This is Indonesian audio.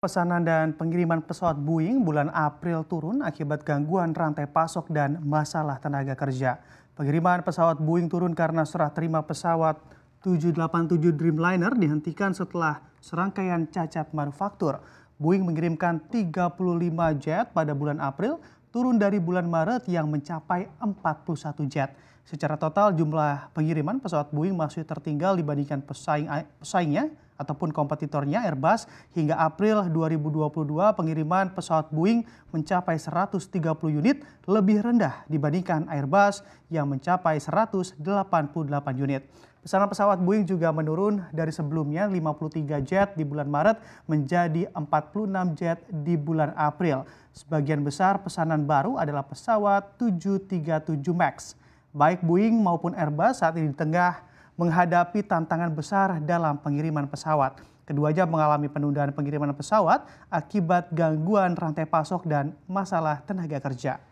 Pesanan dan pengiriman pesawat Boeing bulan April turun akibat gangguan rantai pasok dan masalah tenaga kerja. Pengiriman pesawat Boeing turun karena serah terima pesawat 787 Dreamliner dihentikan setelah serangkaian cacat manufaktur. Boeing mengirimkan 35 jet pada bulan April, turun dari bulan Maret yang mencapai 41 jet. Secara total jumlah pengiriman pesawat Boeing masih tertinggal dibandingkan pesaing, pesaingnya ataupun kompetitornya Airbus hingga April 2022 pengiriman pesawat Boeing mencapai 130 unit lebih rendah dibandingkan Airbus yang mencapai 188 unit. Pesanan pesawat Boeing juga menurun dari sebelumnya 53 jet di bulan Maret menjadi 46 jet di bulan April. Sebagian besar pesanan baru adalah pesawat 737 MAX. Baik Boeing maupun Airbus saat ini di tengah menghadapi tantangan besar dalam pengiriman pesawat. Keduanya mengalami penundaan pengiriman pesawat akibat gangguan rantai pasok dan masalah tenaga kerja.